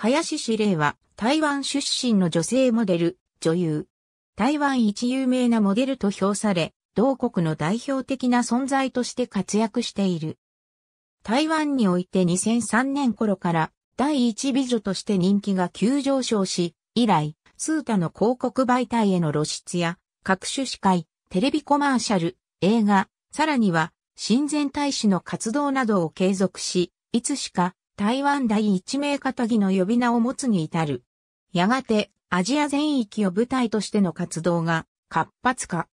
林志玲は台湾出身の女性モデル、女優。台湾一有名なモデルと評され、同国の代表的な存在として活躍している。台湾において2003年頃から第一美女として人気が急上昇し、以来、スータの広告媒体への露出や、各種司会、テレビコマーシャル、映画、さらには、親善大使の活動などを継続し、いつしか台湾第一名片ぎの呼び名を持つに至る。やがて、アジア全域を舞台としての活動が活発化。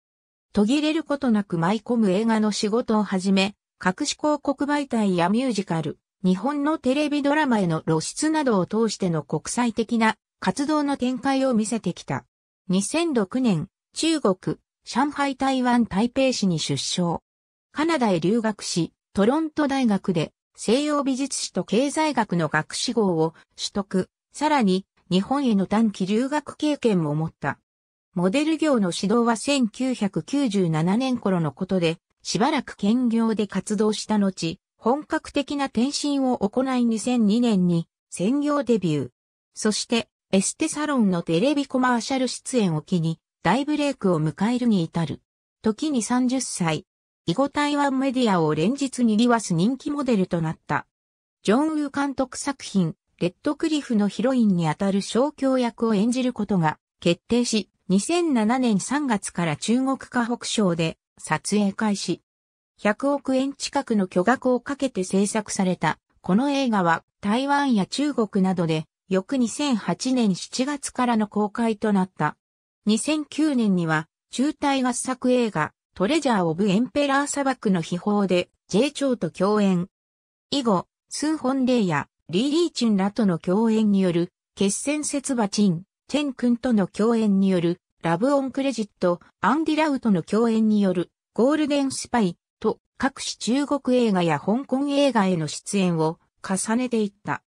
途切れることなく舞い込む映画の仕事をはじめ、隠し広告媒体やミュージカル、日本のテレビドラマへの露出などを通しての国際的な活動の展開を見せてきた。2006年、中国、上海台湾台北市に出生。カナダへ留学し、トロント大学で西洋美術史と経済学の学士号を取得、さらに日本への短期留学経験も持った。モデル業の指導は1997年頃のことで、しばらく兼業で活動した後、本格的な転身を行い2002年に専業デビュー。そして、エステサロンのテレビコマーシャル出演を機に、大ブレイクを迎えるに至る。時に30歳、以後台湾メディアを連日にぎわす人気モデルとなった。ジョン・ウ監督作品、レッドクリフのヒロインにあたる小教役を演じることが決定し、2007年3月から中国河北省で撮影開始。100億円近くの巨額をかけて制作された、この映画は台湾や中国などで、翌2008年7月からの公開となった。2009年には、中台合作映画、トレジャー・オブ・エンペラー砂漠の秘宝で、J ウと共演。以後、スー・ホンレイやリー・リーチュンらとの共演による、決戦説馬チン、チェン君との共演による、ラブオンクレジット、アンディラウとの共演による、ゴールデンスパイ、と、各種中国映画や香港映画への出演を重ねていった。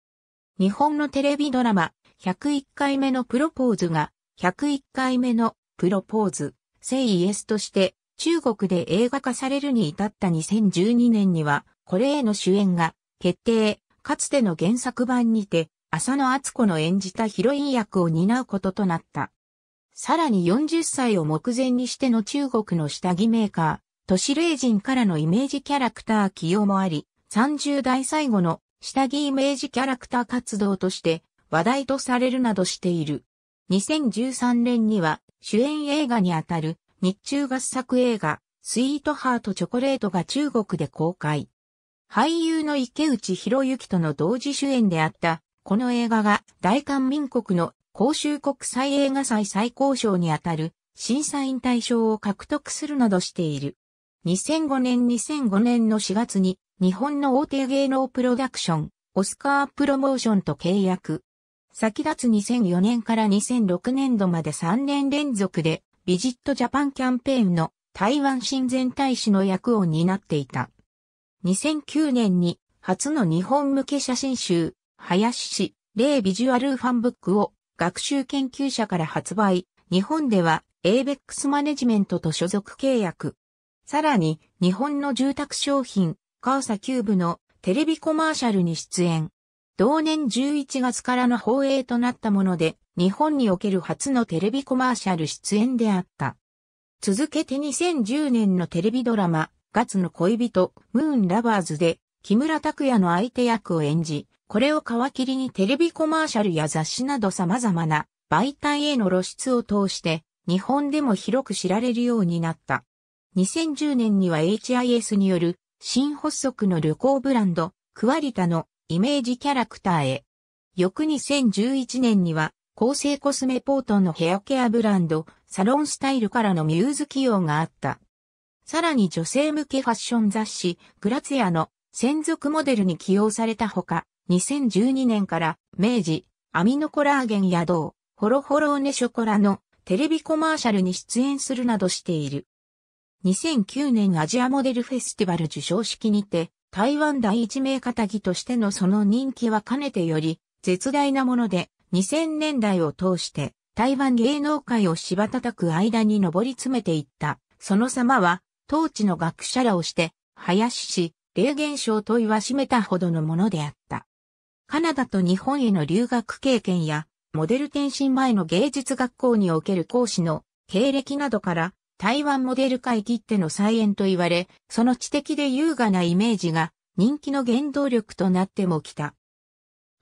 日本のテレビドラマ、101回目のプロポーズが、101回目のプロポーズ、セイイエスとして、中国で映画化されるに至った2012年には、これへの主演が決定、かつての原作版にて、浅野敦子の演じたヒロイン役を担うこととなった。さらに40歳を目前にしての中国の下着メーカー、都市霊人からのイメージキャラクター起用もあり、30代最後の下着イメージキャラクター活動として話題とされるなどしている。2013年には主演映画にあたる日中合作映画、スイートハートチョコレートが中国で公開。俳優の池内博之との同時主演であった、この映画が大韓民国の公衆国際映画祭最高賞にあたる審査員大賞を獲得するなどしている。2005年2005年の4月に日本の大手芸能プロダクション、オスカープロモーションと契約。先立つ2004年から2006年度まで3年連続でビジットジャパンキャンペーンの台湾親善大使の役を担っていた。2009年に初の日本向け写真集、林氏、例ビジュアルファンブックを学習研究者から発売。日本では ABEX マネジメントと所属契約。さらに日本の住宅商品、カーサキューブのテレビコマーシャルに出演。同年11月からの放映となったもので、日本における初のテレビコマーシャル出演であった。続けて2010年のテレビドラマ、ガツの恋人、ムーンラバーズで、木村拓哉の相手役を演じ、これを皮切りにテレビコマーシャルや雑誌など様々な媒体への露出を通して、日本でも広く知られるようになった。2010年には HIS による新発足の旅行ブランド、クワリタのイメージキャラクターへ。翌2011年には厚成コスメポートのヘアケアブランド、サロンスタイルからのミューズ起用があった。さらに女性向けファッション雑誌、グラツヤの専属モデルに起用されたほか、2012年から明治、アミノコラーゲンや銅、ホロホローネショコラのテレビコマーシャルに出演するなどしている。2009年アジアモデルフェスティバル受賞式にて、台湾第一名肩着としてのその人気はかねてより、絶大なもので、2000年代を通して台湾芸能界を芝叩く間に上り詰めていった。その様は、当地の学者らをして、林氏、霊現象と言わしめたほどのものであった。カナダと日本への留学経験や、モデル転身前の芸術学校における講師の経歴などから、台湾モデル界切手の再演と言われ、その知的で優雅なイメージが人気の原動力となってもきた。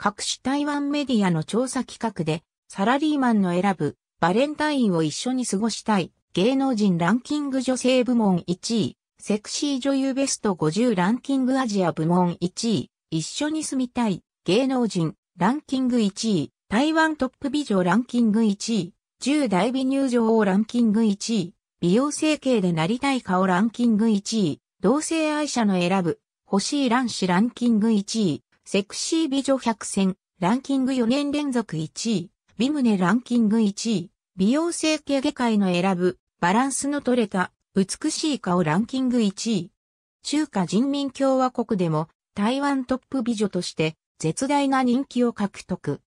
各種台湾メディアの調査企画で、サラリーマンの選ぶ、バレンタインを一緒に過ごしたい、芸能人ランキング女性部門1位、セクシー女優ベスト50ランキングアジア部門1位、一緒に住みたい、芸能人ランキング1位、台湾トップ美女ランキング1位、10代美乳女王ランキング1位、美容整形でなりたい顔ランキング1位、同性愛者の選ぶ、欲しい卵子ランキング1位、セクシー美女百選、ランキング4年連続1位、美胸ランキング1位、美容整形外科医の選ぶ、バランスの取れた、美しい顔ランキング1位。中華人民共和国でも、台湾トップ美女として、絶大な人気を獲得。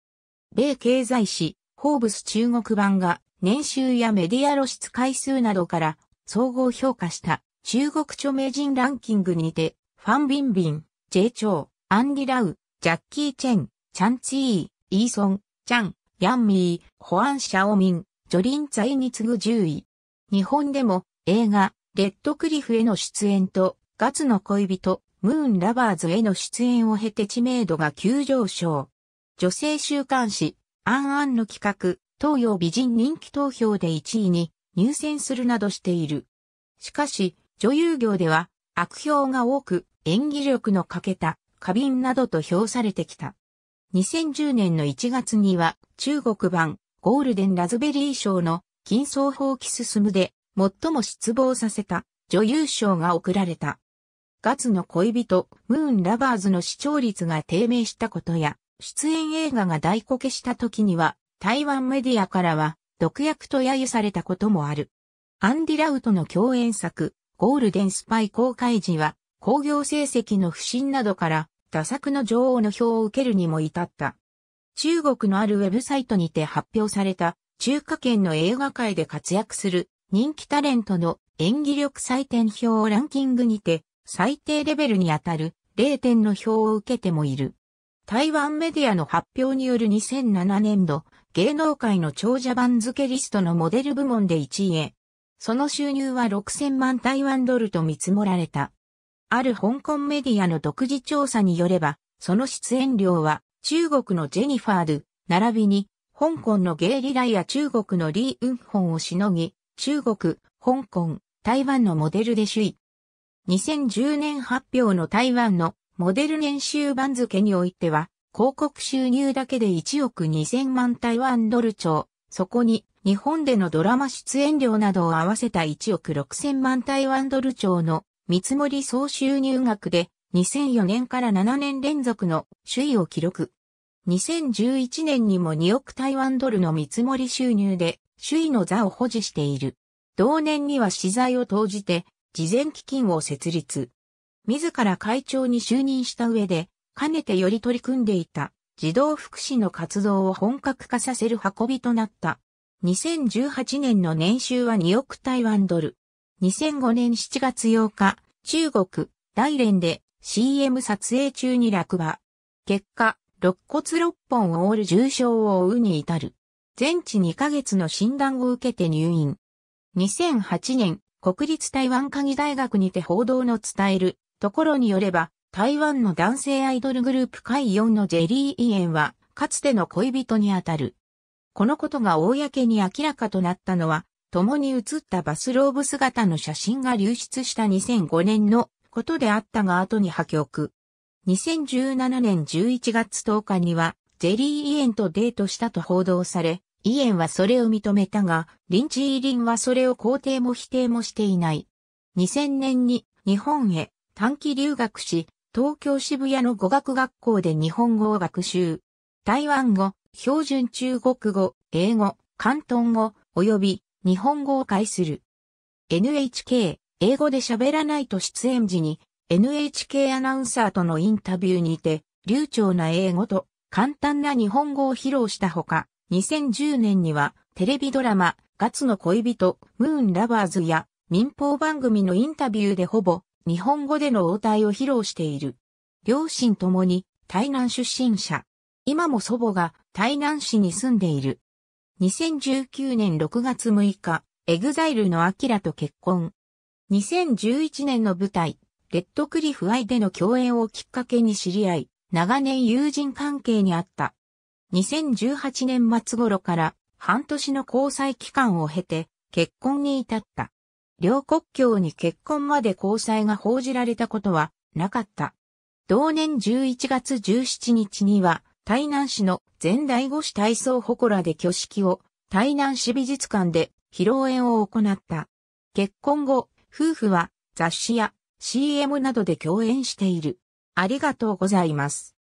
米経済誌、ホーブス中国版が、年収やメディア露出回数などから、総合評価した、中国著名人ランキングにて、ファン・ビンビン、J・ チアンディ・ラウ、ジャッキー・チェン、チャン・チー、イーソン、チャン、ヤンミー、ホアン・シャオミン、ジョリン・ザイに次ぐ10位。日本でも映画、レッドクリフへの出演と、ガツの恋人、ムーン・ラバーズへの出演を経て知名度が急上昇。女性週刊誌、アンアンの企画、東洋美人人気投票で1位に入選するなどしている。しかし、女優業では悪評が多く演技力の欠けた花瓶などと評されてきた。2010年の1月には中国版ゴールデンラズベリー賞の金層法規進むで最も失望させた女優賞が贈られた。ガツの恋人、ムーンラバーズの視聴率が低迷したことや、出演映画が大こけした時には、台湾メディアからは、毒薬と揶揄されたこともある。アンディ・ラウトの共演作、ゴールデンスパイ公開時は、興行成績の不振などから、多作の女王の票を受けるにも至った。中国のあるウェブサイトにて発表された中華圏の映画界で活躍する人気タレントの演技力採点表をランキングにて最低レベルにあたる0点の票を受けてもいる。台湾メディアの発表による2007年度芸能界の長者番付リストのモデル部門で1位へ。その収入は6000万台湾ドルと見積もられた。ある香港メディアの独自調査によれば、その出演料は中国のジェニファール、並びに香港のゲイリライや中国のリー・ウンホンをしのぎ、中国、香港、台湾のモデルで首位。2010年発表の台湾のモデル年収番付においては、広告収入だけで1億2000万台湾ドル超、そこに日本でのドラマ出演料などを合わせた1億6000万台湾ドル超の見積り総収入額で2004年から7年連続の首位を記録。2011年にも2億台湾ドルの見積り収入で首位の座を保持している。同年には資材を投じて事前基金を設立。自ら会長に就任した上で、かねてより取り組んでいた児童福祉の活動を本格化させる運びとなった。2018年の年収は2億台湾ドル。2005年7月8日、中国、大連で CM 撮影中に落馬。結果、肋骨6本を折る重傷を負うに至る。全治2ヶ月の診断を受けて入院。2008年、国立台湾科技大学にて報道の伝えるところによれば、台湾の男性アイドルグループ海4のジェリー・イエンは、かつての恋人にあたる。このことが公に明らかとなったのは、共に写ったバスローブ姿の写真が流出した2005年のことであったが後に破局。2017年11月10日には、ゼリー・イエンとデートしたと報道され、イエンはそれを認めたが、リンチー・リンはそれを肯定も否定もしていない。2000年に日本へ短期留学し、東京渋谷の語学学校で日本語を学習。台湾語、標準中国語、英語、関東語、及び日本語を介する。NHK、英語で喋らないと出演時に NHK アナウンサーとのインタビューにて、流暢な英語と簡単な日本語を披露したほか、2010年にはテレビドラマ、ガツの恋人、ムーンラバーズや民放番組のインタビューでほぼ日本語での応対を披露している。両親ともに台南出身者。今も祖母が台南市に住んでいる。2019年6月6日、エグザイルのアキラと結婚。2011年の舞台、レッドクリフ愛での共演をきっかけに知り合い、長年友人関係にあった。2018年末頃から半年の交際期間を経て結婚に至った。両国境に結婚まで交際が報じられたことはなかった。同年11月17日には台南市の前代五市体操祠で挙式を、台南市美術館で披露宴を行った。結婚後、夫婦は雑誌や CM などで共演している。ありがとうございます。